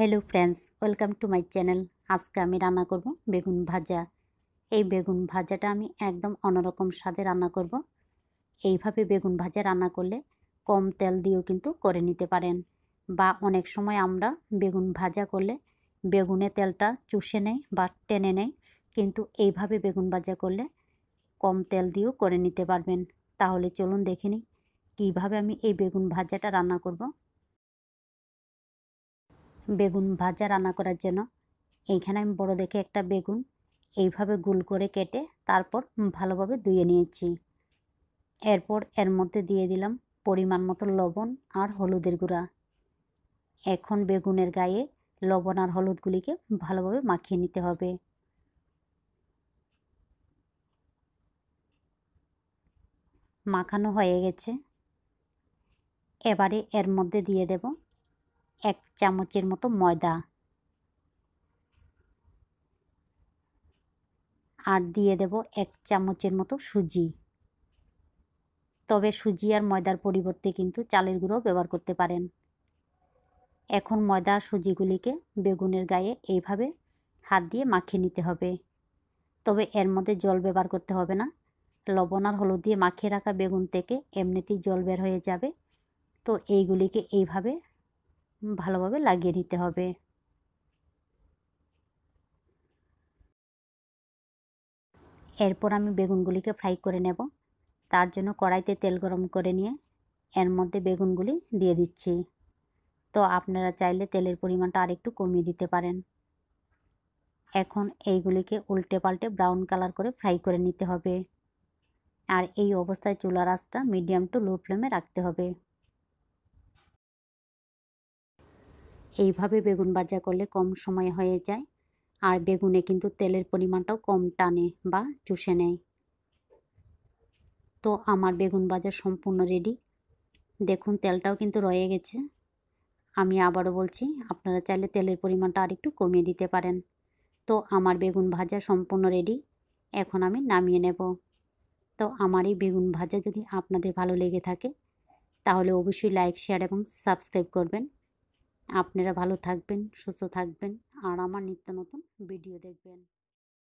hello friends welcome to my channel আজকে আমি রান্না করব বেগুন ভাজা এই বেগুন ভাজাটা আমি একদম অন্যরকম স্বাদে রান্না করব এইভাবে বেগুন ভাজা রান্না করলে কম তেল দিয়েও কিন্তু করে নিতে পারেন বা অনেক সময় আমরা বেগুন ভাজা করলে বেগুনে তেলটা চুষে নেয় বা টেনে নেয় কিন্তু এইভাবে বেগুন ভাজা করলে কম তেল দিয়েও করে নিতে পারবেন তাহলে চলুন দেখে নিই কীভাবে আমি এই বেগুন ভাজাটা রান্না করব বেগুন ভাজা রান্না করার জন্য এইখানে আমি বড় দেখে একটা বেগুন এইভাবে গুল করে কেটে তারপর ভালোভাবে ধুয়ে নিয়েছি এরপর এর মধ্যে দিয়ে দিলাম পরিমাণ মতো লবণ আর হলুদের গুঁড়া এখন বেগুনের গায়ে লবণ আর হলুদগুলিকে ভালোভাবে মাখিয়ে নিতে হবে মাখানো হয়ে গেছে এবারে এর মধ্যে দিয়ে দেব এক চামচের মতো ময়দা আর দিয়ে দেব এক চামচের মতো সুজি তবে সুজি আর ময়দার পরিবর্তে কিন্তু চালের গুঁড়ো ব্যবহার করতে পারেন এখন ময়দা সুজিগুলিকে বেগুনের গায়ে এইভাবে হাত দিয়ে মাখিয়ে নিতে হবে তবে এর মধ্যে জল ব্যবহার করতে হবে না লবণ আর হলুদ দিয়ে মাখিয়ে রাখা বেগুন থেকে এমনিতেই জল বের হয়ে যাবে তো এইগুলিকে এইভাবে ভালোভাবে লাগিয়ে নিতে হবে এরপর আমি বেগুনগুলিকে ফ্রাই করে নেব তার জন্য কড়াইতে তেল গরম করে নিয়ে এর মধ্যে বেগুনগুলি দিয়ে দিচ্ছি তো আপনারা চাইলে তেলের পরিমাণটা আরেকটু কমিয়ে দিতে পারেন এখন এইগুলিকে উল্টে পাল্টে ব্রাউন কালার করে ফ্রাই করে নিতে হবে আর এই অবস্থায় চুলার আঁচটা মিডিয়াম টু লো ফ্লেমে রাখতে হবে এইভাবে বেগুন ভাজা করলে কম সময় হয়ে যায় আর বেগুনে কিন্তু তেলের পরিমাণটাও কম টানে বা চুষে নেয় তো আমার বেগুন ভাজা সম্পূর্ণ রেডি দেখুন তেলটাও কিন্তু রয়ে গেছে আমি আবারও বলছি আপনারা চাইলে তেলের পরিমাণটা আরেকটু কমিয়ে দিতে পারেন তো আমার বেগুন ভাজা সম্পূর্ণ রেডি এখন আমি নামিয়ে নেব তো আমার এই বেগুন ভাজা যদি আপনাদের ভালো লেগে থাকে তাহলে অবশ্যই লাইক শেয়ার এবং সাবস্ক্রাইব করবেন আপনারা ভালো থাকবেন সুস্থ থাকবেন আর আমার নিত্য নতুন ভিডিও দেখবেন